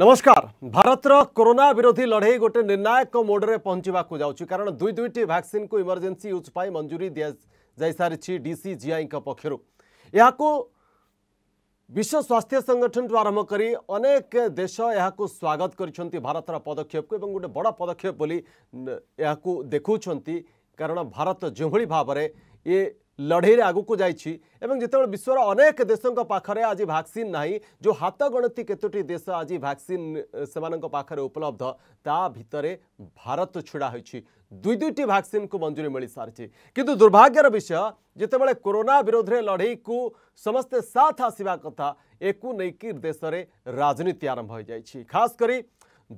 नमस्कार भारत कोरोना विरोधी लड़े गोटे निर्णायक मोडे पहुंचाक जाऊँ कारण दुई दुईट भैक्सीन को इमरजेन्सी यूज पर मंजूरी दि जा सारी डीसी जीआई पक्षर यह विश्व स्वास्थ्य संगठन ठू आरंभ कर अनेक देश यह स्वागत कर भारत पदक्षेप को गोटे बड़ पदक्षेप देखुं कारण भारत जो भाव में ये लड़े आग को जाते विश्वर अनेक देशों पाखे आज भैक्सीन ना जो हाथ गणती केतोटी देश आज भैक्सीन से पाखे उपलब्ध ता भितर भारत छुड़ा हो दुई दुईट भैक्सीन को मंजूरी मिल सारी कि दुर्भाग्यर विषय जिते जितेबाला कोरोना विरोध में लड़े को समस्ते साथ आसवा कथा एक नहीं देश में राजनीति आरंभ हो जाए खासकर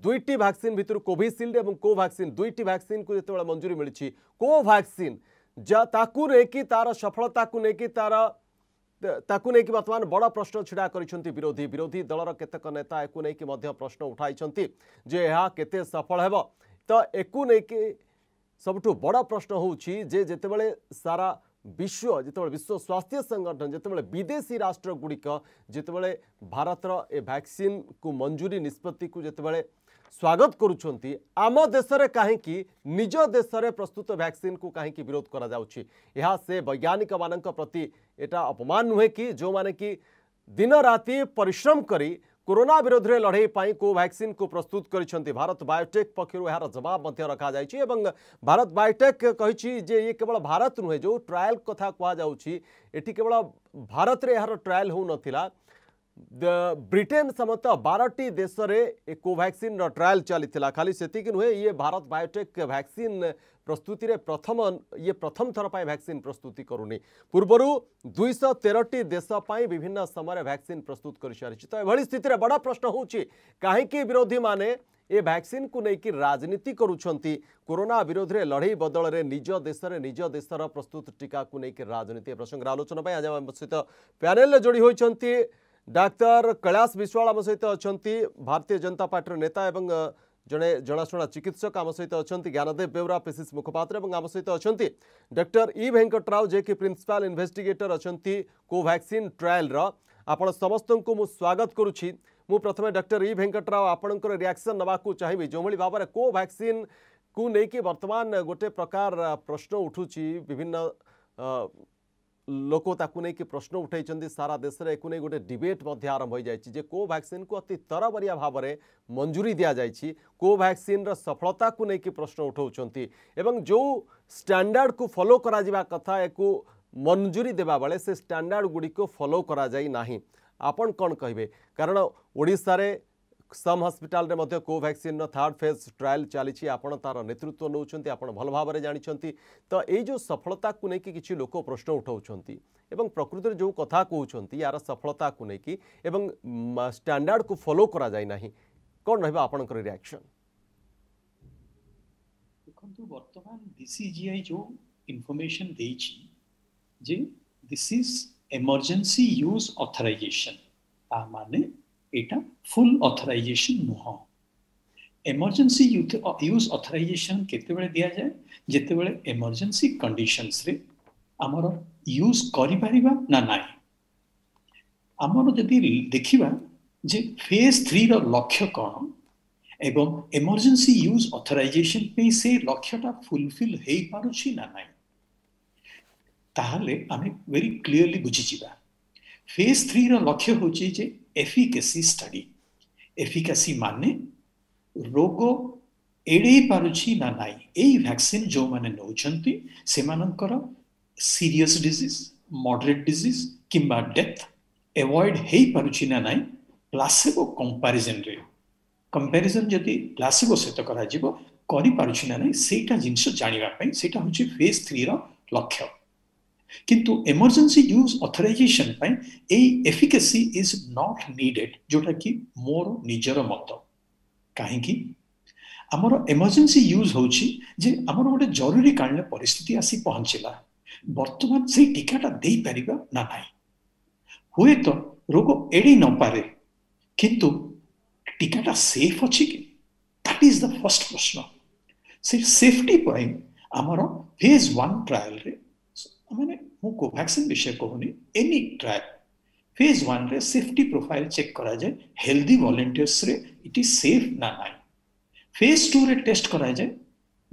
दुईट भैक्सीन भितर कोविसिल्ड और कोभाक्सीन दुईट भैक्सीन को जिते मंजूरी मिली कोभाक्सीन যা তাকে নেই তার সফলতাকে নেই তার তাকে নেই বর্তমান বড় প্রশ্ন ছিড়া করেছেন বিরোধী বিরোধী দলর কেতক নেতা একু নেই প্রশ্ন উঠাই যে কেতে সফল হব তো একু নেই সবুঠু বড় প্রশ্ন হচ্ছে যে যেতবে সারা বিশ্ব যেতবে বিশ্ব স্বাস্থ্য সংগঠন যেতবে বিদেশী রাষ্ট্রগুড়িক যেতবে ভারতর এ ভ্যাকসিন কু মঞ্জুরি নিষ্পত্তি যেতবে स्वागत करम देश में कहीं निज देश प्रस्तुत भैक्सीन को कहीं विरोध करा से वैज्ञानिक मान प्रति यहाँ अपमान नुहे कि जो मैंने कि दिन राति परिश्रम कर कोरोना विरोध में लड़ेपाई को भैक्सीन को प्रस्तुत कर भारत बायोटेक् पक्षर यार जवाब रखा एवं भारत बायोटेक् ये केवल भारत नुहे जो ट्राएल कथा कहु केवल भारत में यार ट्राएल हो नाला ब्रिटेन समेत बारटी देश में कोभाक्सीन ट्रायल चली खाली से नुहे ये भारत बायोटेक् भैक्सीन प्रस्तुति रे प्रथम ये प्रथम थर पर भैक्सीन प्रस्तुति करूनी पूर्व दुईश तेरटी देश विभिन्न समय भैक्सीन प्रस्तुत कर सारी तो यह स्थित बड़ प्रश्न हो कहीं विरोधी मैंने ये भैक्सीन को लेकिन राजनीति करुँच कोरोना विरोध में लड़े बदल में निज देश में निज देशर प्रस्तुत टीका को लेकिन राजनीति प्रसंग आलोचना आज सहित प्यानेल जोड़ी होती डाक्टर कैलाश विश्वाल आम सहित अच्छा भारतीय जनता पार्टी नेता और जड़े जनाशुना चिकित्सक आम सहित अच्छा ज्ञानदेव बेहरा पीसीस मुखपात्र आम सहित अच्छा डक्टर इ भेकट राव जे कि प्रिंसिपाल इनभेस्टिगेटर अच्छा कोभाक्सीन ट्राएल आपण समस्त को स्वागत करुच्ची मु प्रथम डक्टर इ भेकट राव आपण रिएक्शन नाक चाहिए जो भाई भाव में कोभाक्सीन को लेकिन बर्तमान गोटे प्रकार प्रश्न उठू विभिन्न লোক তাকে নিয়ে প্রশ্ন উঠাইছেন সারা দেশের এনে গোটে ডিবেট আরম্ভ হয়ে যাই যে কো ভ্যাকসিন কু অতি তরবরিয়া ভাবে মঞ্জুরি দিয়া যাই কো ভ্যাকসিন্র সফলতা নিয়ে প্রশ্ন উঠাউন এবং যে স্ট্যান্ডার্ড কু ফলো করা কথা একু মঞ্জুরি দেবা বেড়ে সে স্ট্যান্ডার্ড গুড়ি ফলো করা যাই না আপন কণ কহবে কারণ ওড়শার SUM hospital Covaxin third phase trial चली तार नेतृत्व नौ भल भाव जानते तो ये सफलता को लेकिन किसी लोक प्रश्न उठाऊ प्रकृति जो कथा कहते यार सफलता को लेकिन स्टाणार्ड को फलो कराएना कौन रपण रियाक्शन देखो बर्तमान डीसीजीआई जो इनफर्मेसन दिस यूज अथरइजेसन मानते এটা फुल ऑथराइजेशन ନୁହଁ ଏମର୍ଜେନ୍ସି ୟୁଜ୍ ଅଥରାଇଜେସନ୍ କେତେବେଳେ ଦିଆଯାଏ ଯେତେବେଳେ ଏମର୍ଜେନ୍ସି କଣ୍ଡିସନ୍ସରେ ଆମର ୟୁଜ୍ କରିପାରିବା ନା ନାହିଁ ଆମର ଯଦି ଦେଖିବା ଯେ ଫେଜ୍ ଥ୍ରୀର ଲକ୍ଷ୍ୟ କ'ଣ ଏବଂ ଏମର୍ଜେନ୍ସି ୟୁଜ୍ ଅଥରାଇଜେସନ୍ ପାଇଁ ସେ ଲକ୍ଷ୍ୟଟା ଫୁଲଫିଲ୍ ହେଇପାରୁଛି ନା ନାହିଁ ତାହେଲେ ଆମେ ଭେରି କ୍ଲିଅରଲି ବୁଝିଯିବା ଫେଜ୍ ଥ୍ରୀର ଲକ୍ଷ୍ୟ ହେଉଛି ଯେ ଏଫିକେସି ଷ୍ଟଡି ଏଫିକାସି ମାନେ ରୋଗ ଏଡ଼େଇ ପାରୁଛି ନା ନାହିଁ ଏଇ ଭ୍ୟାକ୍ସିନ୍ ଯେଉଁମାନେ ନେଉଛନ୍ତି ସେମାନଙ୍କର ସିରିୟସ୍ ଡିଜିଜ୍ ମଡରେଟ୍ ଡିଜିଜ୍ କିମ୍ବା ଡେଥ୍ ଏଭଏଡ୍ ହେଇପାରୁଛି ନା ନାହିଁ ପ୍ଲାସେବୋ କମ୍ପାରିଜନ୍ରେ କମ୍ପାରିଜନ୍ ଯଦି ପ୍ଲାସେବୋ ସହିତ କରାଯିବ କରିପାରୁଛି ନା ନାହିଁ ସେଇଟା ଜିନିଷ ଜାଣିବା ପାଇଁ ସେଇଟା ହେଉଛି ଫେଜ୍ ଥ୍ରୀର ଲକ୍ଷ୍ୟ কিন্তু এমার্জেন্সি ইউজ অথরাইজেসন ପାଇଁ ଏଇ ଏଫିକେସି ଇଜ୍ ନଟ୍ ନିଡେଡ୍ ଯେଉଁଟାକି ମୋର ନିଜର ମତ କାହିଁକି ଆମର ଏମର୍ଜେନ୍ସି ୟୁଜ୍ ହେଉଛି ଯେ ଆମର ଗୋଟେ ଜରୁରୀକାଳୀନ ପରିସ୍ଥିତି ଆସି ପହଞ୍ଚିଲା ବର୍ତ୍ତମାନ ସେଇ ଟୀକାଟା ଦେଇପାରିବା ନା ନାହିଁ ହୁଏତ ରୋଗ ଏଡ଼େଇ ନପାରେ କିନ୍ତୁ ଟୀକାଟା ସେଫ୍ ଅଛି କି ଦ୍ୟାଟ୍ ଇଜ୍ ଦ ଫାର୍ଷ୍ଟ ପ୍ରଶ୍ନ ସେ ସେଫ୍ଟି ପାଇଁ ଆମର ଫେଜ୍ ୱାନ୍ ଟ୍ରାଏଲ୍ରେ મને હું કોવેક્સિન વિશે કહું નહીં એની ટ્રાય ફેઝ વનરે સેફ્ટી પ્રોફાઇલ ચેક କରାଯାଏ ହେଲ୍ଦି ଭଲେଣ୍ଟିୟର୍ସରେ ଇଟ୍ ଇଜ୍ ସେଫ୍ ନା ନାହିଁ ଫେଜ୍ ଟୁରେ ଟେଷ୍ଟ କରାଯାଏ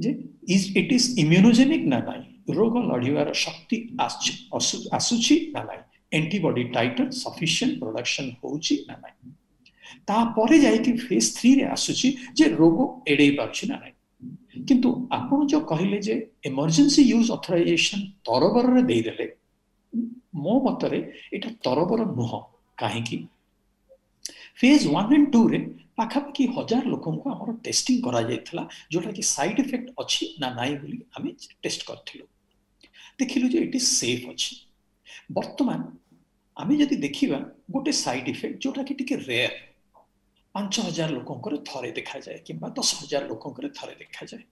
ଯେ ଇଜ୍ ଇଟ୍ ଇଜ୍ ଇମ୍ୟୁନୋଜେନିକ୍ ନା ନାହିଁ ରୋଗ ଲଢ଼ିବାର ଶକ୍ତି ଆସୁଛି ନା ନାହିଁ ଏଣ୍ଟିବଡି ଟାଇଟର ସଫିସିଏଣ୍ଟ ପ୍ରଡକ୍ସନ ହେଉଛି ନା ନାହିଁ ତାପରେ ଯାଇକି ଫେଜ୍ ଥ୍ରୀରେ ଆସୁଛି ଯେ ରୋଗ ଏଡ଼େଇ ପାରୁଛି ନା ନାହିଁ କିନ୍ତୁ ଆପଣ ଯେଉଁ କହିଲେ ଯେ ଏମର୍ଜେନ୍ସି ୟୁଜ୍ ଅଥରାଇଜେସନ୍ ତରବରରେ ଦେଇଦେଲେ ମୋ ମତରେ ଏଇଟା ତରବର ନୁହଁ କାହିଁକି ଫେଜ୍ ୱାନ୍ ଆଣ୍ଡ ଟୁରେ ପାଖାପାଖି ହଜାର ଲୋକଙ୍କୁ ଆମର ଟେଷ୍ଟିଂ କରାଯାଇଥିଲା ଯେଉଁଟାକି ସାଇଡ୍ ଇଫେକ୍ଟ ଅଛି ନା ନାହିଁ ବୋଲି ଆମେ ଟେଷ୍ଟ କରିଥିଲୁ ଦେଖିଲୁ ଯେ ଏଠି ସେଫ୍ ଅଛି ବର୍ତ୍ତମାନ ଆମେ ଯଦି ଦେଖିବା ଗୋଟେ ସାଇଡ୍ ଇଫେକ୍ଟ ଯେଉଁଟାକି ଟିକେ ରେୟାର ପାଞ୍ଚ ହଜାର ଲୋକଙ୍କର ଥରେ ଦେଖାଯାଏ କିମ୍ବା ଦଶ ହଜାର ଲୋକଙ୍କର ଥରେ ଦେଖାଯାଏ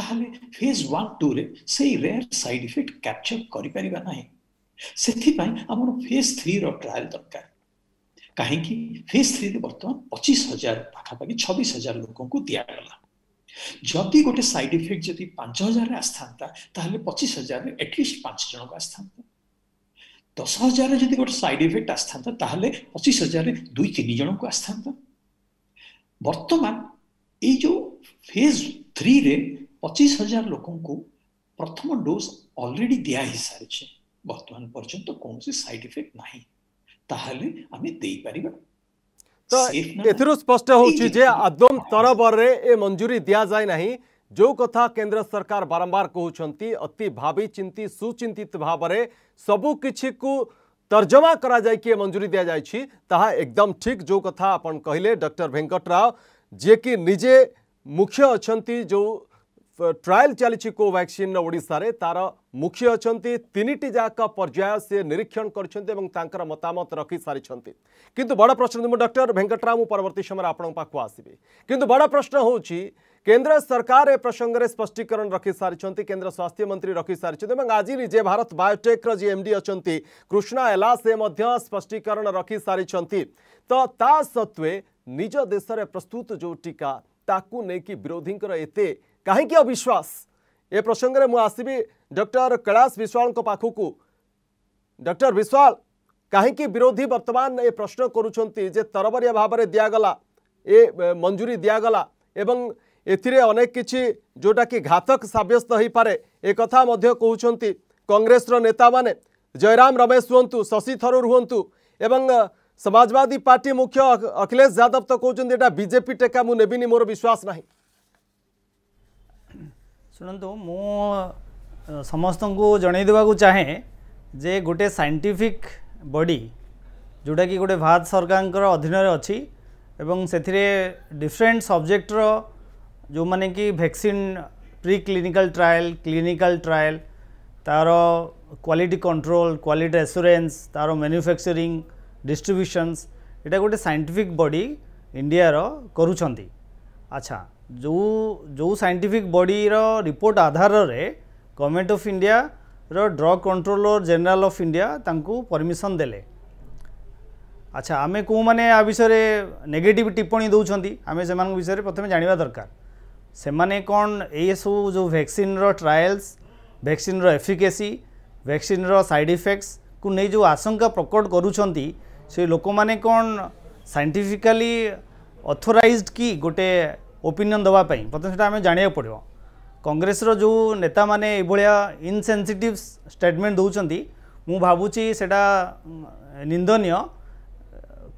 ତାହେଲେ ଫେଜ୍ ୱାନ୍ ଟୁରେ ସେଇ ରେୟାର ସାଇଡ୍ ଇଫେକ୍ଟ କ୍ୟାପଚର କରିପାରିବା ନାହିଁ ସେଥିପାଇଁ ଆମର ଫେଜ୍ ଥ୍ରୀର ଟ୍ରାଏଲ୍ ଦରକାର କାହିଁକି ଫେଜ୍ ଥ୍ରୀରେ ବର୍ତ୍ତମାନ ପଚିଶ ହଜାର ପାଖାପାଖି ଛବିଶ ହଜାର ଲୋକଙ୍କୁ ଦିଆଗଲା ଯଦି ଗୋଟେ ସାଇଡ୍ ଇଫେକ୍ଟ ଯଦି ପାଞ୍ଚ ହଜାରରେ ଆସିଥାନ୍ତା ତାହେଲେ ପଚିଶ ହଜାରରେ ଏଟଲିଷ୍ଟ ପାଞ୍ଚ ଜଣଙ୍କୁ ଆସିଥାନ୍ତା ଦଶ ହଜାରରେ ଯଦି ଗୋଟେ ସାଇଡ୍ ଇଫେକ୍ଟ ଆସିଥାନ୍ତା ତାହେଲେ ପଚିଶ ହଜାରରେ ଦୁଇ ତିନି ଜଣଙ୍କୁ ଆସିଥାନ୍ତା बर्तमान यो फेज थ्री रे पचीस हजार लोक प्रथम डोज अलरेडी दिखाई सारी बर्तमान पर्यटन तो कौन सैड इफेक्ट ना तो एथर स्पष्ट जे आदम तरबर रे ए मंजूरी दि जाए ना जो कथा केंद्र सरकार बारंबार कहते अति भावी चिंती सुचिंत भाव में सबकि तर्जमा कर कि मंजूरी दि जाएगी एकदम ठीक जो कथा आप कहले डर भेकट राव कि निजे मुख्य अच्छा जो ट्रायल चली को वैक्सीन ओडार तार मुख्य अच्छा तीन जाक पर्याय से निरीक्षण कर मतामत रखी सारी कि बड़ प्रश्न डक्टर भेकट राव परवर्त समय आपको आसवि कितु बड़ प्रश्न हूँ केन्द्र सरकार ए प्रसंग में स्पष्टीकरण रखि सारी केन्द्र स्वास्थ्य मंत्री रखि सारी आज जे भारत बायोटेक जी एम डी अच्छा कृष्णा एला से स्पष्टीकरण रखि सारी तो ता सत्वे निज देश में प्रस्तुत जो टीका ताकू नहीं विरोधी एत कहीं अविश्वास ए प्रसंग में मुसबी डक्टर कैलाश विश्वाल पाखक डक्टर विश्वाल कहीं विरोधी बर्तमान ये प्रश्न करुंच तरबरी भाव दिगला ए मंजूरी दिगला ଏଥିରେ ଅନେକ କିଛି ଯେଉଁଟାକି ଘାତକ ସାବ୍ୟସ୍ତ ହୋଇପାରେ ଏକଥା ମଧ୍ୟ କହୁଛନ୍ତି କଂଗ୍ରେସର ନେତାମାନେ ଜୟରାମ ରମେଶ ହୁଅନ୍ତୁ ଶଶି ଥରୁର ହୁଅନ୍ତୁ ଏବଂ ସମାଜବାଦୀ ପାର୍ଟି ମୁଖ୍ୟ ଅଖିଳେଶ ଯାଦବ ତ କହୁଛନ୍ତି ଏଇଟା ବିଜେପି ଟେକା ମୁଁ ନେବିନି ମୋର ବିଶ୍ୱାସ ନାହିଁ ଶୁଣନ୍ତୁ ମୁଁ ସମସ୍ତଙ୍କୁ ଜଣାଇ ଦେବାକୁ ଚାହେଁ ଯେ ଗୋଟେ ସାଇଣ୍ଟିଫିକ୍ ବଡି ଯେଉଁଟାକି ଗୋଟେ ଭାରତ ସରକାରଙ୍କର ଅଧୀନରେ ଅଛି ଏବଂ ସେଥିରେ ଡିଫରେଣ୍ଟ ସବଜେକ୍ଟର जो माने कि vaccine pre clinical trial clinical trial तार क्वालिटी कंट्रोल क्वालिटी एसुरांस तार मैन्युफैक्चरिंग डिस्ट्रीब्यूशंस এটা গোটে সাইন্টিফিক বডি ইন্ডিয়ার করুছন্তি আচ্ছা যে যে সাইন্টিফিক বডির রিপোর্ট আধারে গভর্নমেন্ট অফ ইন্ডিয়ার drug controller general of India তাঁকু পরমিশন দেলে আচ্ছা আমি কেউ মানে আ বিষয়ে নেগেটিভ টিপ্পণী দৌঁচ আমি সে বিষয়ে প্রথমে জাঁয়া দরকার ସେମାନେ କ'ଣ ଏଇସବୁ ଯେଉଁ ଭ୍ୟାକ୍ସିନ୍ର ଟ୍ରାଏଲ୍ସ ଭ୍ୟାକ୍ସିନ୍ର ଏଫିକେସି ଭ୍ୟାକ୍ସିନ୍ର ସାଇଡ଼୍ ଇଫେକ୍ଟସ୍କୁ ନେଇ ଯେଉଁ ଆଶଙ୍କା ପ୍ରକଟ କରୁଛନ୍ତି ସେ ଲୋକମାନେ କ'ଣ ସାଇଣ୍ଟିଫିକାଲି ଅଥୋରାଇଜ୍ଡ କି ଗୋଟେ ଓପିନିଅନ୍ ଦେବା ପାଇଁ ପ୍ରଥମେ ସେଟା ଆମେ ଜାଣିବାକୁ ପଡ଼ିବ କଂଗ୍ରେସର ଯେଉଁ ନେତାମାନେ ଏଭଳିଆ ଇନସେନ୍ସିଟିଭ୍ ଷ୍ଟେଟମେଣ୍ଟ ଦେଉଛନ୍ତି ମୁଁ ଭାବୁଛି ସେଟା ନିନ୍ଦନୀୟ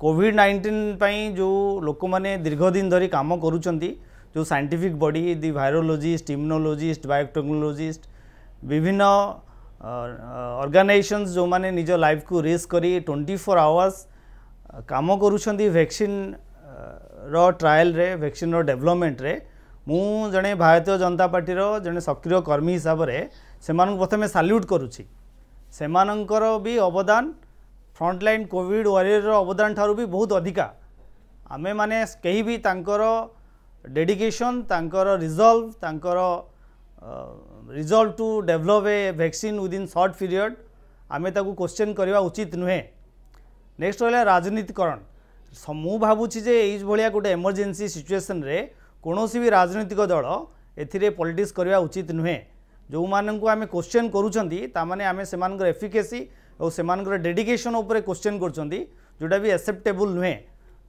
କୋଭିଡ଼ ନାଇଣ୍ଟିନ୍ ପାଇଁ ଯେଉଁ ଲୋକମାନେ ଦୀର୍ଘ ଦିନ ଧରି କାମ କରୁଛନ୍ତି जो scientific body the virologist, immunologist, biotechnologist বিভিন্ন অর্গানাইজেসন্স ଯେଉଁମାନେ ନିଜ ଲାଇଫ୍କୁ ରିସ୍କ କରି ଟ୍ୱେଣ୍ଟି ଫୋର୍ ଆୱାର୍ସ କାମ କରୁଛନ୍ତି ଭ୍ୟାକ୍ସିନ୍ର ଟ୍ରାଏଲ୍ରେ ଭ୍ୟାକ୍ସିନ୍ର ଡେଭଲପମେଣ୍ଟରେ ମୁଁ ଜଣେ ଭାରତୀୟ ଜନତା ପାର୍ଟିର ଜଣେ ସକ୍ରିୟ କର୍ମୀ ହିସାବରେ ସେମାନଙ୍କୁ ପ୍ରଥମେ ସାଲ୍ୟୁଟ୍ କରୁଛି ସେମାନଙ୍କର ବି ଅବଦାନ ଫ୍ରଣ୍ଟଲାଇନ୍ କୋଭିଡ଼ ୱାରିୟରର ଅବଦାନ ଠାରୁ ବି ବହୁତ ଅଧିକା ଆମେମାନେ କେହି ବି ତାଙ୍କର ডেডিকেশন তাঙ্কর রিজল্ভ তাঙ্কর resolve to develop a vaccine within short period আমি তাকে কোশ্চেন করা উচিত নুহে নেক্সট হল রাজনীতিকরণ মু ভাবুছি যে এইভাবে গোটে এমর্জেন্সি সিচুয়েসনরে কোণী বি রাজনৈতিক দল এতে পলিটিক্স করা উচিত নুহে যেমন আমি কোশ্চেন করুচার তা মানে আমি সে এফিকেসি ও সে ডেডিকেশন উপরে কোশ্চেন করছেন যেটা বি একসেপ্টেবল নুহে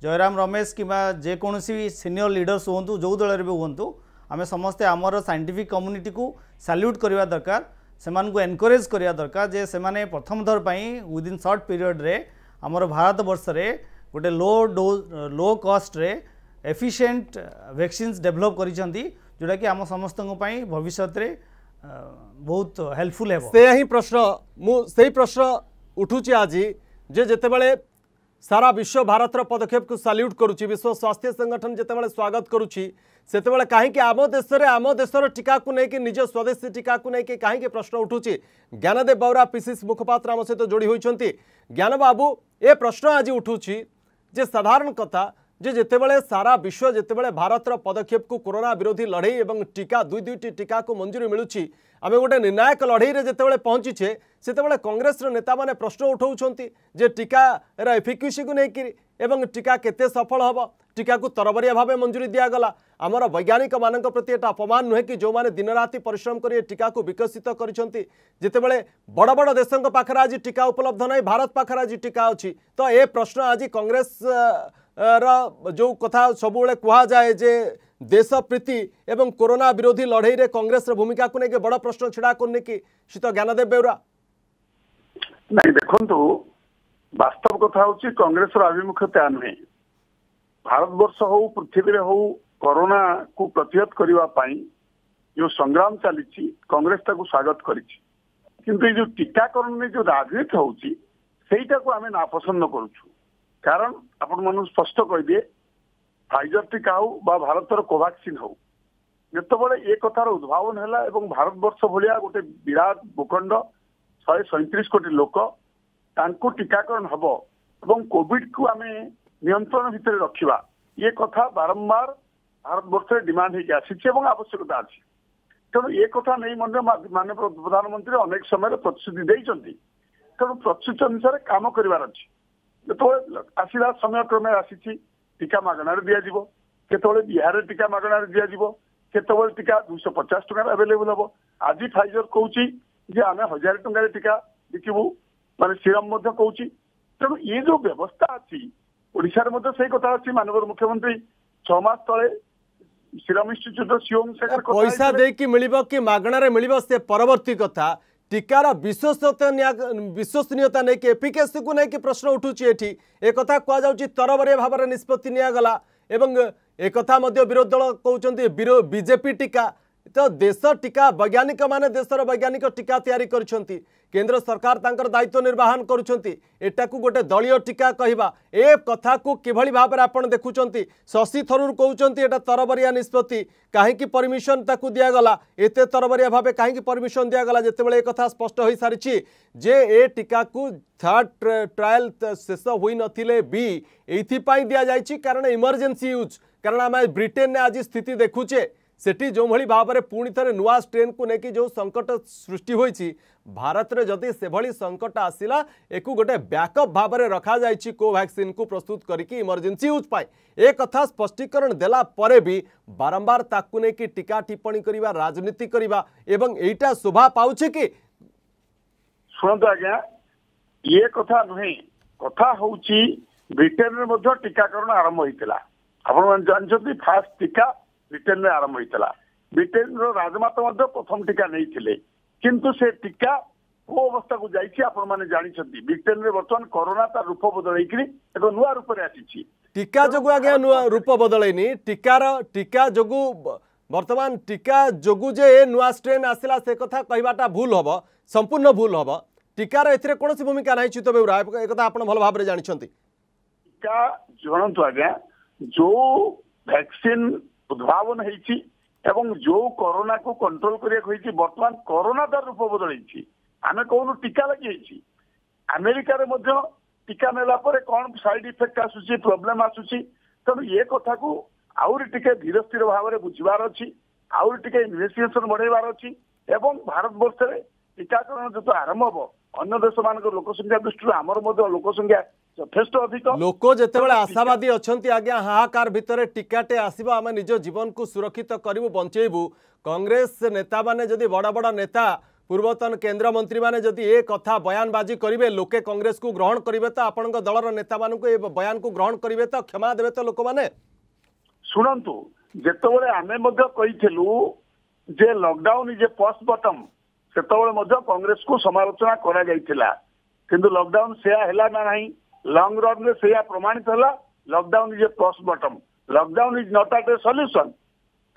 জয়রাম রমেশ কিংবা যেকোনসি সিনিয়র লিডর্স হুঁতু যে দলের বি হুঁতু আমি সমস্তে আমার সাইন্টিফিক কম্যুনিটি কু সাল্যুট করা দরকার সে এনকরেজ করা দরকার যে সে প্রথম থর উইদিন সর্ট পিরিয়ডে আমার ভারতবর্ষে গোটে লো ডো লো কস্টরে এফিসিয়েন্ট ভ্যাকসিনস ডেভেলপ করেছেন যেটা কি আমার সমস্ত ভবিষ্যতের ବହୁତ ହେଲ୍ପଫୁଲ୍ ହେବ ସେୟା ହିଁ ପ୍ରଶ୍ନ ମୁଁ ସେଇ ପ୍ରଶ୍ନ ଉଠୁଛି ଆଜି ଯେ ଯେତେବେଳେ सारा विश्व भारत पदक्षेप को साल्यूट करुच्ची विश्व स्वास्थ्य संगठन जिते स्वागत करुच्चत कहीं आम देश में आम देशर टीका को लेकिन निज स्वदेशी टीका को लेकिन कहीं प्रश्न उठू ज्ञानदेव बाउरा पीसीस मुखपात्र आम सहित जोड़ी होती ज्ञान बाबू ए प्रश्न आज उठू जे साधारण कथा जे जितेबले सारा विश्व जिते भारत पदक्षेप को कोरोना विरोधी लड़े और टीका दुई दुईट टीका को मंजूरी मिलूँ ଆମେ ଗୋଟେ ନିର୍ଣ୍ଣାୟକ ଲଢ଼େଇରେ ଯେତେବେଳେ ପହଞ୍ଚିଛେ ସେତେବେଳେ କଂଗ୍ରେସର ନେତାମାନେ ପ୍ରଶ୍ନ ଉଠାଉଛନ୍ତି ଯେ ଟିକାର ଏଫିକ୍ୟୁସିକୁ ନେଇକିରି ଏବଂ ଟିକା କେତେ ସଫଳ ହେବ ଟିକାକୁ ତରବରିଆ ଭାବେ ମଞ୍ଜୁରୀ ଦିଆଗଲା ଆମର ବୈଜ୍ଞାନିକମାନଙ୍କ ପ୍ରତି ଏଟା ଅପମାନ ନୁହେଁ କି ଯେଉଁମାନେ ଦିନରାତି ପରିଶ୍ରମ କରି ଏ ଟିକାକୁ ବିକଶିତ କରିଛନ୍ତି ଯେତେବେଳେ ବଡ଼ ବଡ଼ ଦେଶଙ୍କ ପାଖରେ ଆଜି ଟିକା ଉପଲବ୍ଧ ନାହିଁ ଭାରତ ପାଖରେ ଆଜି ଟିକା ଅଛି ତ ଏ ପ୍ରଶ୍ନ ଆଜି କଂଗ୍ରେସ ର ଯେଉଁ କଥା ସବୁବେଳେ କୁହାଯାଏ ଯେ ଦେଶ ପ୍ରୀତି ଏବଂ କରୋନା ବିରୋଧୀ ଲଢେଇରେ କଂଗ୍ରେସର ଭୂମିକାକୁ ନେଇକି ବଡ ପ୍ରଶ୍ନ ଛିଡ଼ା କରୁନି କି ସୀତ ଜ୍ଞାନଦେବ ବେହୁରା ନାଇଁ ଦେଖନ୍ତୁ ବାସ୍ତବ କଥା ହଉଛି କଂଗ୍ରେସର ଆଭିମୁଖ୍ୟତା ନୁହେଁ ଭାରତବର୍ଷ ହଉ ପୃଥିବୀରେ ହଉ କରୋନାକୁ ପ୍ରତିହତ କରିବା ପାଇଁ ଯୋଉ ସଂଗ୍ରାମ ଚାଲିଛି କଂଗ୍ରେସ ତାକୁ ସ୍ୱାଗତ କରିଛି କିନ୍ତୁ ଏଇ ଯୋଉ ଟିକାକରଣ ନେଇ ଯୋଉ ରାଜନୀତି ହଉଛି ସେଇଟାକୁ ଆମେ ନାପସନ୍ଦ କରୁଛୁ କାରଣ ଆପଣମାନଙ୍କୁ ସ୍ପଷ୍ଟ କହିଦିଏ ফাইজর ଟିକା ହଉ ବା ଭାରତର କୋଭାକ୍ସିନ ହଉ ଯେତେବେଳେ ଏ କଥାର ଉଦ୍ଭାବନ ହେଲା ଏବଂ ଭାରତବର୍ଷ ଭଳିଆ ଗୋଟେ ବିରାଟ ଭୂଖଣ୍ଡ ଶହେ ସଇଁତିରିଶ କୋଟି ଲୋକ ତାଙ୍କୁ ଟିକାକରଣ ହବ ଏବଂ କୋଭିଡକୁ ଆମେ ନିୟନ୍ତ୍ରଣ ଭିତରେ ରଖିବା ଏ କଥା ବାରମ୍ବାର ଭାରତବର୍ଷରେ ଡିମାଣ୍ଡ ହେଇକି ଆସିଛି ଏବଂ ଆବଶ୍ୟକତା ଅଛି ତେଣୁ ଏ କଥା ନେଇ ମଧ୍ୟ ମାନ୍ୟ ପ୍ରଧାନମନ୍ତ୍ରୀ ଅନେକ ସମୟରେ ପ୍ରତିଶ୍ରୁତି ଦେଇଛନ୍ତି ତେଣୁ ପ୍ରତିଶ୍ରୁତି ଅନୁସାରେ କାମ କରିବାର ଅଛି ଯେତେବେଳେ ଆସିଲା ସମୟକ୍ରମେ ଆସିଛି ଟିକା ମାଗଣାରେ ଦିଆଯିବ କେତେବେଳେ ବିହାରରେ ଟିକା ମାଗଣାରେ ଦିଆଯିବ କେତେବେଳେ ଟିକା ଦୁଇଶହ ପଚାଶ ଟଙ୍କାରେ ଆଭେଲେବୁଲ ହବ ଆଜି ଫାଇଜର କହୁଛି ଯେ ଆମେ ହଜାର ଟଙ୍କାରେ ଟିକା ବିକିବୁ ମାନେ ସିରମ ମଧ୍ୟ କହୁଛି ତେଣୁ ଇଏ ଯୋଉ ବ୍ୟବସ୍ଥା ଅଛି ଓଡିଶାରେ ମଧ୍ୟ ସେଇ କଥା ଅଛି ମାନ୍ୟବର ମୁଖ୍ୟମନ୍ତ୍ରୀ ଛଅ ମାସ ତଳେ ସିରମ ଇନଷ୍ଟିଚ୍ୟୁଟର ସିଓ ପଇସା ଦେଇକି ମିଳିବ କି ମାଗଣାରେ ମିଳିବ ସେ ପରବର୍ତ୍ତୀ କଥା ଟିକାର ବିଶ୍ୱସନୀୟ ବିଶ୍ୱସନୀୟତା ନେଇକି ଏପିକେସିକୁ ନେଇକି ପ୍ରଶ୍ନ ଉଠୁଛି ଏଠି ଏକଥା କୁହାଯାଉଛି ତରବରିଆ ଭାବରେ ନିଷ୍ପତ୍ତି ନିଆଗଲା ଏବଂ ଏକଥା ମଧ୍ୟ ବିରୋଧୀ ଦଳ କହୁଛନ୍ତି ବିଜେପି ଟିକା तो देश टीका वैज्ञानिक मैंने देशर वैज्ञानिक टीका तैयारी करଛନ୍ତି सरकार तांकर दायित्व निर्वाहन करଛନ୍ତି गोटे दलय टीका कहवा ए कथा को किभली भाव देखुं देखुଛନ୍ତି शशि थरूर कौन एटा तरबरिया निष्पत्ति काहेकि परमिशन ताक दिगला एत एते तरबरिया भाबे काहेकि परमिशन दिगला गला जेतेबेले ए स्पष्ट हो सारी जे ए टीका को थर्ड ट्राएल शेष हो नथिले बी एथि पई कारण इमरजेन्सी यूज कारण आम ब्रिटेन ने आज स्थिति देखुचे ସେଠି ଯେଉଁଭଳି ଭାବରେ ପୁଣି ଥରେ ନୂଆ ଷ୍ଟ୍ରେନ୍କୁ ନେଇକି ଯେଉଁ ସଙ୍କଟ ସୃଷ୍ଟି ହୋଇଛି ଭାରତରେ ଯଦି ସେଭଳି ସଙ୍କଟ ଆସିଲା ଏକୁ ଗୋଟେ ବ୍ୟାକଅପ୍ ଭାବରେ ରଖାଯାଇଛି କୋଭ୍ୟାକ୍ସିନ୍କୁ ପ୍ରସ୍ତୁତ କରିକି ଇମର୍ଜେନ୍ସି ୟୁଜ୍ ପାଇଁ ଏ କଥା ସ୍ପଷ୍ଟୀକରଣ ଦେଲା ପରେ ବି ବାରମ୍ବାର ତାକୁ ନେଇକି ଟୀକା ଟିପ୍ପଣୀ କରିବା ରାଜନୀତି କରିବା ଏବଂ ଏଇଟା ଶୋଭା ପାଉଛି କି ଶୁଣନ୍ତୁ ଆଜ୍ଞା ଇଏ କଥା ନୁହେଁ କଥା ହେଉଛି ବ୍ରିଟେନରେ ମଧ୍ୟ ଟୀକାକରଣ ଆରମ୍ଭ ହୋଇଥିଲା ଆପଣ ଜାଣିଛନ୍ତି ଫାଷ୍ଟ ଟୀକା ବ୍ରିଟେନରେ ଆରମ୍ଭ ହୋଇଥିଲା ବ୍ରିଟେନର ରାଜମାତା ମଧ୍ୟ ପ୍ରଥମ ଟିକା ନେଇଥିଲେ କିନ୍ତୁ ସେ ଟିକା କୋଉ ଅବସ୍ଥାକୁ ଯାଇଛି ଆପଣମାନେ ଜାଣିଛନ୍ତି ବ୍ରିଟେନରେ ବର୍ତ୍ତମାନ କରୋନା ତା ରୂପ ବଦଳେଇକିରି ଏକ ନୂଆ ରୂପରେ ଆସିଛି ଟିକା ଯୋଗୁଁ ଆଜ୍ଞା ନୂଆ ରୂପ ବଦଳେଇନି ଟିକାର ଟିକା ଯୋଗୁଁ ବର୍ତ୍ତମାନ ଟିକା ଯୋଗୁଁ ଯେ ଏ ନୂଆ ଷ୍ଟ୍ରେନ୍ ଆସିଲା ସେ କଥା କହିବାଟା ଭୁଲ ହବ ସମ୍ପୂର୍ଣ୍ଣ ଭୁଲ ହବ ଟିକାର ଏଥିରେ କୌଣସି ଭୂମିକା ନାହିଁ ଚ୍ୟୁତ ବେଉରା ଏକଥା ଆପଣ ଭଲ ଭାବରେ ଜାଣିଛନ୍ତି ଟିକା ଶୁଣନ୍ତୁ ଆଜ୍ଞା ଯୋଉ ଭ୍ୟାକ୍ସିନ ଉଦ୍ଭାବନ ହେଇଛି ଏବଂ ଯୋଉ କରୋନାକୁ କଣ୍ଟ୍ରୋଲ କରିବାକୁ ହେଇଛି ବର୍ତ୍ତମାନ କରୋନା ତାର ରୂପ ବଦଳେଇଛି ଆମେ କହୁନୁ ଟୀକା ଲାଗିଯାଇଛି ଆମେରିକାରେ ମଧ୍ୟ ଟୀକା ନେଲା ପରେ କଣ ସାଇଡ୍ ଇଫେକ୍ଟ ଆସୁଛି ପ୍ରୋବ୍ଲେମ୍ ଆସୁଛି ତେଣୁ ଏ କଥାକୁ ଆହୁରି ଟିକେ ଧୀର ସ୍ଥିର ଭାବରେ ବୁଝିବାର ଅଛି ଆହୁରି ଟିକେ ଇନଭେଷ୍ଟିଗେସନ ବଢେଇବାର ଅଛି ଏବଂ ଭାରତ ବର୍ଷରେ ଟୀକାକରଣ ଯେତେ ଆରମ୍ଭ ହବ ଅନ୍ୟ ଦେଶମାନଙ୍କ ଲୋକ ସଂଖ୍ୟା ଦୃଷ୍ଟିରୁ ଆମର ମଧ୍ୟ ଲୋକ ସଂଖ୍ୟା ଯଥେଷ୍ଟ ଅଧିକ ଲୋକ ଯେତେବେଳେ ଆଶାବାଦୀ ଅଛନ୍ତି ଆଜ୍ଞା ହାହାକାର ଭିତରେ ଟିକାଟେ ଆସିବ ଆମେ ନିଜ ଜୀବନକୁ ସୁରକ୍ଷିତ କରିବୁ ବଞ୍ଚେଇବୁ କଂଗ୍ରେସ ନେତାମାନେ ଯଦି ବଡ଼ ବଡ଼ ନେତା ପୂର୍ବତନ କେନ୍ଦ୍ରମନ୍ତ୍ରୀମାନେ ଯଦି ଏ କଥା ବୟାନବାଜି କରିବେ ଲୋକେ କଂଗ୍ରେସକୁ ଗ୍ରହଣ କରିବେ ତ ଆପଣଙ୍କ ଦଳର ନେତାମାନଙ୍କୁ ଏ ବୟାନକୁ ଗ୍ରହଣ କରିବେ ତ କ୍ଷମା ଦେବେ ତ ଲୋକମାନେ ଶୁଣନ୍ତୁ ଯେତେବେଳେ ଆମେ ମଧ୍ୟ କହିଥିଲୁ ଯେ ଲକଡାଉନ ଯେ ପୋଷ୍ଟ ବଟମ୍ ସେତେବେଳେ ମଧ୍ୟ କଂଗ୍ରେସକୁ ସମାଲୋଚନା କରାଯାଇଥିଲା କିନ୍ତୁ ଲକଡାଉନ ସେୟା ହେଲା ନା ନାହିଁ ଲଙ୍ଗ ରନ୍ରେ ସେୟା ପ୍ରମାଣିତ ହେଲା lockdown is a cost bottom lockdown is not at a solution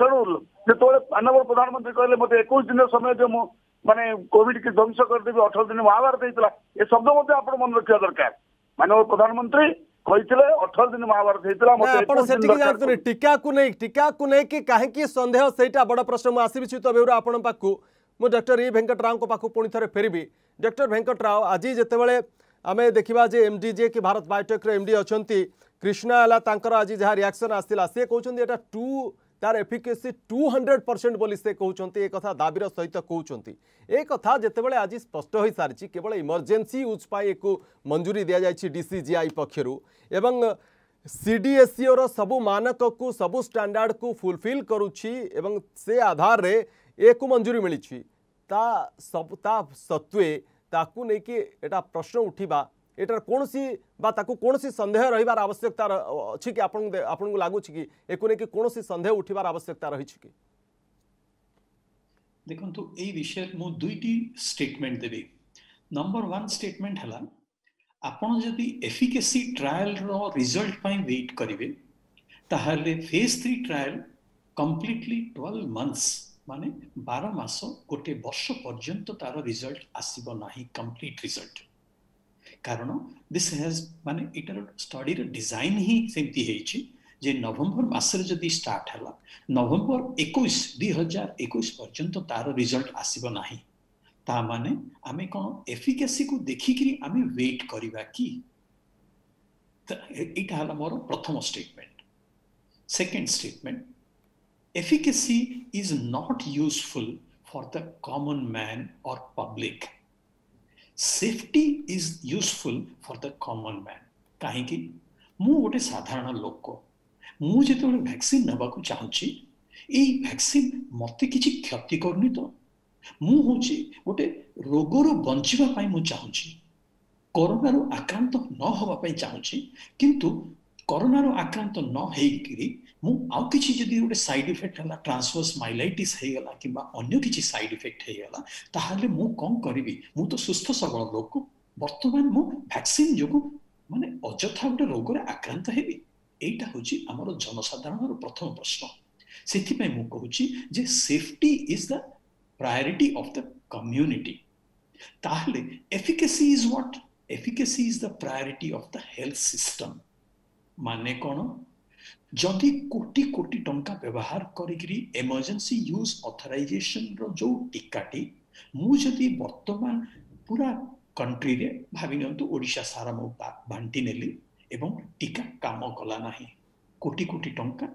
ତେଣୁ ଯେତେବେଳେ ମାନବ ପ୍ରଧାନମନ୍ତ୍ରୀ କହିଲେ ମୋତେ ଏକୋଇଶ ଦିନ ସମୟ ଯେ ମୁଁ ମାନେ କୋଭିଡ କି ଧ୍ୱଂସ କରିଦେବି ଅଠର ଦିନ ମହାଭାରତ ହେଇଥିଲା ଏ ଶବ୍ଦ ମଧ୍ୟ ଆପଣ ମନେ ରଖିବା ଦରକାର ମାନବ ପ୍ରଧାନମନ୍ତ୍ରୀ କହିଥିଲେ ଅଠର ଦିନ ମହାଭାରତ ହେଇଥିଲା ଆପଣ ସେଠିକି ଯାଉଛନ୍ତି ଟିକାକୁ ନେଇ ଟିକାକୁ ନେଇକି କାହିଁକି ସନ୍ଦେହ ସେଇଟା ବଡ ପ୍ରଶ୍ନ ମୁଁ ଆସିବି ଚ୍ୟୁତ ବେହୁର ଆପଣଙ୍କ ପାଖକୁ मुझ डर इ भेकटराव पाखु पुणी थे फेरबी डक्टर भेकटराव आज जिते आम देखा जे एम डी जे कि भारत बायोटेक एम डी अच्छा कृष्णा आलाकर आज जहाँ रियाक्शन आसला सी कहते यहाँ टू तार एफिकेसी टू हंड्रेड परसेंट बोली से कहते एक दाबी सहित कहते एक जितेबाला आज स्पष्ट हो सारी केवल इमरजेन्सी यूज पर मंजूरी दि जा डीसीजीआई पक्षर एवं सी डी एस सी ओ रु मानक को सबू स्टाणार्ड को फुलफिल करुच्ची से आधार में ଏକୁ ମଞ୍ଜୁରୀ ମିଳିଛି ତା ସବୁ ତା ସତ୍ତ୍ୱେ ତାକୁ ନେଇକି ଏଇଟା ପ୍ରଶ୍ନ ଉଠିବା ଏଟାର କୌଣସି ବା ତାକୁ କୌଣସି ସନ୍ଦେହ ରହିବାର ଆବଶ୍ୟକତା ଅଛି କି ଆପଣଙ୍କୁ ଆପଣଙ୍କୁ ଲାଗୁଛି କି ଏକୁ ନେଇକି କୌଣସି ସନ୍ଦେହ ଉଠିବାର ଆବଶ୍ୟକତା ରହିଛି କି ଦେଖନ୍ତୁ ଏଇ ବିଷୟରେ ମୁଁ ଦୁଇଟି ଷ୍ଟେଟମେଣ୍ଟ ଦେବି ନମ୍ବର ୱାନ୍ ଷ୍ଟେଟମେଣ୍ଟ ହେଲା ଆପଣ ଯଦି ଏଫିକେସି ଟ୍ରାଏଲର ରିଜଲ୍ଟ ପାଇଁ ୱେଟ୍ କରିବେ ତାହେଲେ phase three trial completely twelve months ମାନେ ବାର ମାସ ଗୋଟେ ବର୍ଷ ପର୍ଯ୍ୟନ୍ତ ତାର ରିଜଲ୍ଟ ଆସିବ ନାହିଁ କମ୍ପ୍ଲିଟ୍ ରିଜଲ୍ଟ କାରଣ ଦିସ୍ ହେଜ୍ ମାନେ ଏଇଟାର ଷ୍ଟଡିର ଡିଜାଇନ୍ ହିଁ ସେମିତି ହେଇଛି ଯେ ନଭେମ୍ବର ମାସରେ ଯଦି ଷ୍ଟାର୍ଟ ହେଲା ନଭେମ୍ବର ଏକୋଇଶ ଦୁଇ ହଜାର ଏକୋଇଶ ପର୍ଯ୍ୟନ୍ତ ତାର ରିଜଲ୍ଟ ଆସିବ ନାହିଁ ତା ମାନେ ଆମେ କ'ଣ ଏଫିକେସିକୁ ଦେଖିକିରି ଆମେ ୱେଟ୍ କରିବା କି ଏଇଟା ହେଲା ମୋର ପ୍ରଥମ statement second statement efficacy is not useful for the common man or public. Safety is useful for the common man. କାହିଁକି ମୁଁ ଗୋଟେ ସାଧାରଣ ଲୋକ ମୁଁ ଯେତେବେଳେ ଭ୍ୟାକ୍ସିନ୍ ନେବାକୁ ଚାହୁଁଛି ଏଇ ଭ୍ୟାକ୍ସିନ୍ ମୋତେ କିଛି କ୍ଷତି କରୁନି ତ ମୁଁ ହେଉଛି ଗୋଟେ ରୋଗରୁ ବଞ୍ଚିବା ପାଇଁ ମୁଁ ଚାହୁଁଛି କରୋନାରୁ ଆକ୍ରାନ୍ତ ନ ହେବା ପାଇଁ ଚାହୁଁଛି କିନ୍ତୁ କରୋନାରୁ ଆକ୍ରାନ୍ତ ନ ହେଇକିରି ମୁଁ ଆଉ କିଛି ଯଦି ଗୋଟେ ସାଇଡ୍ ଇଫେକ୍ଟ ହେଲା ଟ୍ରାନ୍ସଭର୍ସ ମାଇଲାଇଟିସ୍ ହେଇଗଲା କିମ୍ବା ଅନ୍ୟ କିଛି ସାଇଡ୍ ଇଫେକ୍ଟ ହେଇଗଲା ତାହେଲେ ମୁଁ କ'ଣ କରିବି ମୁଁ ତ ସୁସ୍ଥ ସବଳ ଲୋକ ବର୍ତ୍ତମାନ ମୁଁ ଭ୍ୟାକ୍ସିନ୍ ଯୋଗୁଁ ମାନେ ଅଯଥା ଗୋଟେ ରୋଗରେ ଆକ୍ରାନ୍ତ ହେବି ଏଇଟା ହେଉଛି ଆମର ଜନସାଧାରଣର ପ୍ରଥମ ପ୍ରଶ୍ନ ସେଥିପାଇଁ ମୁଁ କହୁଛି ଯେ safety is the priority of the community ତାହେଲେ efficacy is what efficacy is the priority of the health system ମାନେ କ'ଣ ଯଦି କୋଟି କୋଟି ଟଙ୍କା ବ୍ୟବହାର କରିକିରି ଏମର୍ଜେନ୍ସି ୟୁଜ୍ ଅଥରାଇଜେସନ୍ର ଯେଉଁ ଟୀକାଟି ମୁଁ ଯଦି ବର୍ତ୍ତମାନ ପୁରା କଣ୍ଟ୍ରିରେ ଭାବି ନିଅନ୍ତୁ ଓଡ଼ିଶା ସାରା ମୁଁ ବାଣ୍ଟି ନେଲି ଏବଂ ଟୀକା କାମ କଲା ନାହିଁ କୋଟି କୋଟି ଟଙ୍କା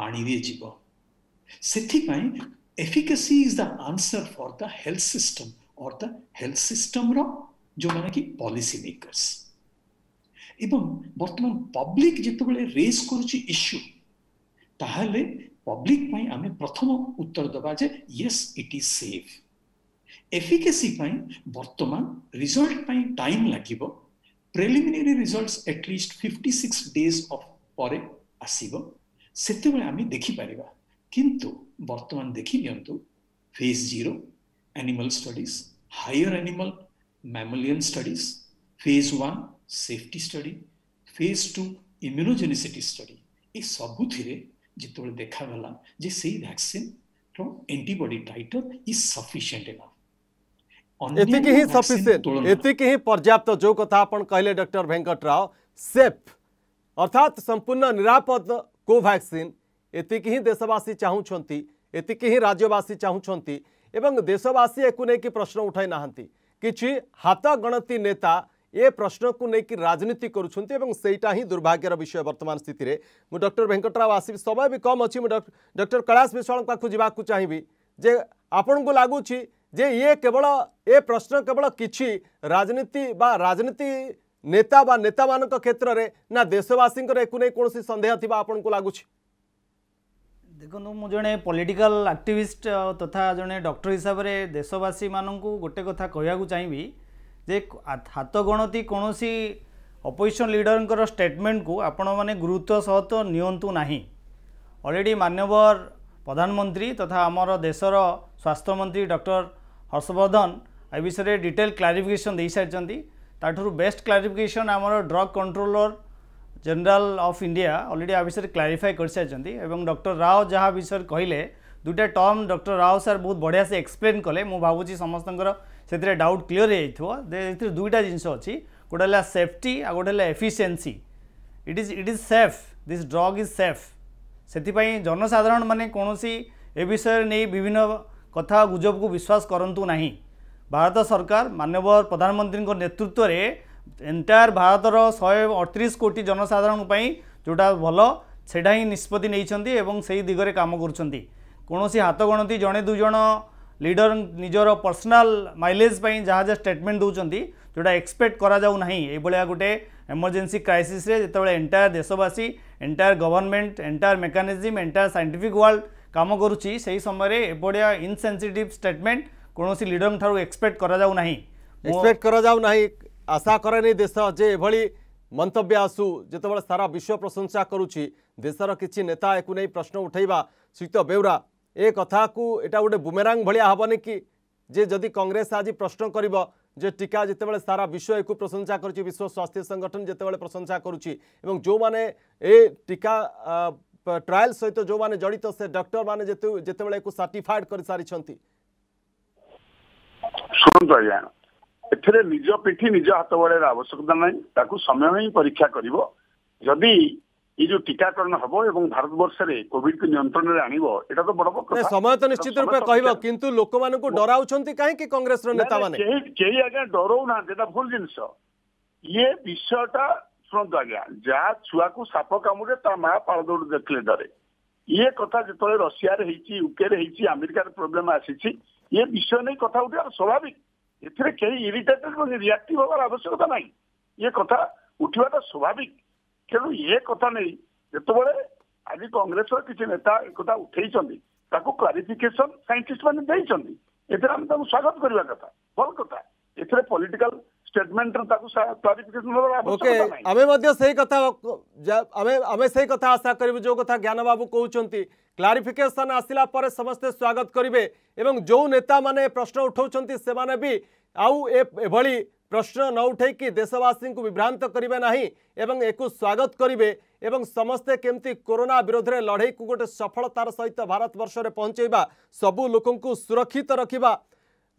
ପାଣିରେ ଯିବ ସେଥିପାଇଁ efficacy is the answer for the health system or the health ସିଷ୍ଟମ୍ର ଯେଉଁମାନେ କି ପଲିସି ମେକର୍ସ ଏବଂ ବର୍ତ୍ତମାନ ପବ୍ଲିକ ଯେତେବେଳେ ରେଜ୍ କରୁଛି ଇସ୍ୟୁ ତାହେଲେ ପବ୍ଲିକ ପାଇଁ ଆମେ ପ୍ରଥମ ଉତ୍ତର ଦେବା ଯେ yes it is safe efficacy ପାଇଁ ବର୍ତ୍ତମାନ ରିଜଲ୍ଟ ପାଇଁ ଟାଇମ୍ ଲାଗିବ preliminary result at least fifty six days of ପରେ ଆସିବ ସେତେବେଳେ ଆମେ ଦେଖିପାରିବା କିନ୍ତୁ ବର୍ତ୍ତମାନ ଦେଖିନିଅନ୍ତୁ phase zero animal studies higher animal mammalian studies phase one safety study phase two immunogenicity study ये सबू जो देखाला जे से vaccine antibody titre is sufficient enough एतिक ही सफिशिएंट एतिक ही पर्याप्त जो कथा आपण कहले डॉक्टर वेंकटराव सेफ अर्थात संपूर्ण निरापद कोवैक्सीन एतिक ही देशवासी चाहूछंती एतिक ही राज्यवासी चाहूछंती एवं देशवासी एकुने की प्रश्न उठाई नाहंती किछि हाथ गणती नेता ए प्रश्न को लेकिन राजनीति करूटा ही दुर्भाग्यर विषय बर्तमान स्थित में मुझ डर भेकटराव आसवि समय भी कम अच्छी मुझ डर कैलाश विश्वाल पाक जावाक चाहिए जे आपण को लगुच जे ये केवल ए प्रश्न केवल किसी राजनीति बा राजनीति नेता बा नेता मान क्षेत्र में ना देशवासी कौन सन्देह थी आपन को लगुच देखो ଦେଖନ୍ତୁ ମୁଁ ଜଣେ तथा जो ତଥା हिसाब से देशवासी मानू गोटे कथा କହିବାକୁ ଚାହିଁବି ଯେ ହାତ ଗଣତି କୌଣସି ଅପୋଜିସନ୍ ଲିଡ଼ରଙ୍କର ଷ୍ଟେଟମେଣ୍ଟକୁ ଆପଣମାନେ ଗୁରୁତ୍ୱ ସହ ତ ନିଅନ୍ତୁ ନାହିଁ ଅଲରେଡ଼ି ମାନ୍ୟବର ପ୍ରଧାନମନ୍ତ୍ରୀ ତଥା ଆମର ଦେଶର ସ୍ୱାସ୍ଥ୍ୟମନ୍ତ୍ରୀ ଡକ୍ଟର ହର୍ଷବର୍ଦ୍ଧନ ଏ ବିଷୟରେ ଡିଟେଲ କ୍ଲାରିଫିକେସନ ଦେଇସାରିଛନ୍ତି ତାଠାରୁ ବେଷ୍ଟ କ୍ଲାରିଫିକେସନ୍ ଆମର drug controller general of India already ଆ ବିଷୟରେ କ୍ଲାରିଫାଏ କରିସାରିଛନ୍ତି ଏବଂ ଡକ୍ଟର ରାଓ ଯାହା ବିଷୟରେ କହିଲେ ଦୁଇଟା ଟର୍ମ ଡକ୍ଟର ରାଓ ସାର୍ ବହୁତ ବଢ଼ିଆ ସେ ଏକ୍ସପ୍ଲେନ୍ କଲେ ମୁଁ ଭାବୁଛି ସମସ୍ତଙ୍କର ସେଥିରେ ଡାଉଟ୍ କ୍ଲିଅର୍ ହେଇଯାଇଥିବ ଏଥିରେ ଦୁଇଟା ଜିନିଷ ଅଛି ଗୋଟେ ହେଲା ସେଫ୍ଟି ଆଉ ଗୋଟେ ହେଲା efficiency it is it is safe this drug is safe ସେଥିପାଇଁ ଜନସାଧାରଣମାନେ କୌଣସି ଏ ବିଷୟରେ ନେଇ ବିଭିନ୍ନ କଥା ଗୁଜବକୁ ବିଶ୍ୱାସ କରନ୍ତୁ ନାହିଁ ଭାରତ ସରକାର ମାନ୍ୟବର ପ୍ରଧାନମନ୍ତ୍ରୀଙ୍କ ନେତୃତ୍ୱରେ ଏଣ୍ଟାୟାର ଭାରତର ଶହେ ଅଠତିରିଶ କୋଟି ଜନସାଧାରଣଙ୍କ ପାଇଁ ଯେଉଁଟା ଭଲ ସେଇଟା ହିଁ ନିଷ୍ପତ୍ତି ନେଇଛନ୍ତି ଏବଂ ସେହି ଦିଗରେ କାମ କରୁଛନ୍ତି କୌଣସି ହାତ ଗଣତି ଜଣେ ଦୁଇଜଣ लीडर निजर पर्सनाल माइलेज जहाँ जहाँ स्टेटमेंट दूसरी जोटा एक्सपेक्ट कराया गोटे एमरजेन्सी क्राइसीस जो एंटायर देशवासी entire government entire mechanism entire scientific world कम करुच्ची समय इनसेनसीटिव स्टेटमेंट कौन लीडर ठार्क एक्सपेक्ट कराया एक्सपेक्ट कराया आशा कैनि देश जे ये मंतव्य आसू जिते सारा विश्व प्रशंसा करुच्ची देशर किसी नेता एक नहीं प्रश्न उठेबा सीत बेहरा ଏ କଥାକୁ ଏଇଟା ଗୋଟେ ବୁମେରାଙ୍ଗ ଭଳିଆ ହେବନି କି ଯେ ଯଦି କଂଗ୍ରେସ ଆଜି ପ୍ରଶ୍ନ କରିବ যে টিকা যেতবে সারা বিশ্ব একু প্রশংসা করছে বিশ্ব স্বাস্থ্য সংগঠন যেতবে প্রশংসা করুছি এবং যে এ টিকা ট্রায়াল সহিত যে জড়িত সে ডক্টর মানে যেতবে একু সার্টিফাইড করে সারি শুণতু আজ্ঞা এতে নিজ পিঠি নিজ হাত বড়াইর আবশ্যকতা নাই তাকে সময় হি পরীক্ষা করিব যদি ইউরোপে টিকাকরণ হবো এবং ভারতবর্ষে কোভিড নিয়ন্ত্রণ লানিবে এটা তো বড় কথা। না সমাজ তো নিশ্চিত রূপে কইবো কিন্তু লোকমানোক ডরাউছন্তি कांহে কি কংগ্রেসৰ নেতাবানে। কেহে কেহে আগা ডৰোউ না এটা ফুল জিনছ। এই বিষয়টা фронত আহে। যা ছুৱাকো সাফা কামৰে তা মা পাৰদৰ দেখলে ডৰে। এই কথা যেতিয়া ৰসিয়াৰ হৈছি ইউকেৰ হৈছি আমেৰিকাৰ প্ৰব্লেম আছিছি এই বিষয় নাই কথা উঠা স্বাভাবিক। ইথৰে কেতিয় ইৰিটেটেড হৈ ৰিয়েক্টিভ হোৱাৰ আৱশ্যক নাই। এই কথা উঠিবাত স্বাভাবিক। तेणु ये कथ नहीं जो बड़े आज कंग्रेस किसी नेता एक उठे क्लारिफिकेशन सैंटिस्ट मैंने स्वागत करने कथ भल कथ क्लारिफिकेशन परे समस्ते स्वागत करेंगे जो नेता मैंने प्रश्न उठाऊ से भी आउ ए, ए भली প্রশ্ন ন উঠাইকি দেশবাসী বিভ্রান্ত করবে না এবং একু স্বাগত করবে এবং সমস্তে কেমতি করোনা বিরোধে লড়াইকু গোটে সফলতার সহিত ভারতবর্ষে পঞ্চাইবা সবু লোক সুরক্ষিত রাখা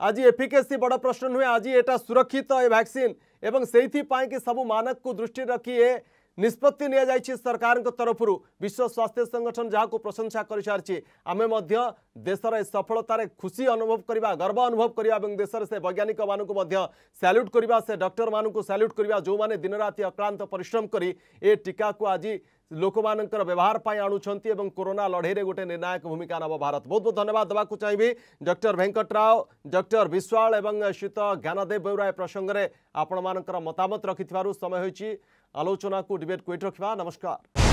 আজ এফিকেসি বড় প্রশ্ন নুহে আজ এটা সুরক্ষিত এ ভ্যাকসিন এবং সেইপাই কি সবু মানক দৃষ্টি রাখি এ ନିଷ୍ପତ୍ତି ନିଆଯାଇଛି ସରକାରଙ୍କ ତରଫରୁ ବିଶ୍ୱ ସ୍ୱାସ୍ଥ୍ୟ ସଂଗଠନ ଯାହାକୁ ପ୍ରଶଂସା କରିସାରିଛି ଆମେ ମଧ୍ୟ ଦେଶର ଏ ସଫଳତାରେ ଖୁସି ଅନୁଭବ କରିବା ଗର୍ବ ଅନୁଭବ କରିବା ଏବଂ ଦେଶରେ ସେ ବୈଜ୍ଞାନିକମାନଙ୍କୁ ମଧ୍ୟ ସାଲ୍ୟୁଟ୍ କରିବା ସେ ଡକ୍ଟରମାନଙ୍କୁ ସାଲ୍ୟୁଟ୍ କରିବା ଯେଉଁମାନେ ଦିନରାତି ଅକ୍ଳାନ୍ତ ପରିଶ୍ରମ କରି ଏ ଟିକାକୁ ଆଜି ଲୋକମାନଙ୍କର ବ୍ୟବହାର ପାଇଁ ଆଣୁଛନ୍ତି ଏବଂ କରୋନା ଲଢ଼େଇରେ ଗୋଟେ ନିର୍ଣ୍ଣାୟକ ଭୂମିକା ନେବ ଭାରତ ବହୁତ ବହୁତ ଧନ୍ୟବାଦ ଦେବାକୁ ଚାହିଁବି ଡକ୍ଟର ଭେଙ୍କଟରାଓ ଡକ୍ଟର ବିଶ୍ୱାଳ ଏବଂ ଶ୍ରୀତ ଜ୍ଞାନଦେବ ବେଉରା ଏ ପ୍ରସଙ୍ଗରେ ଆପଣମାନଙ୍କର ମତାମତ ରଖିଥିବାରୁ ସମୟ ହୋଇଛି आलोचना को डिबेट को रखा नमस्कार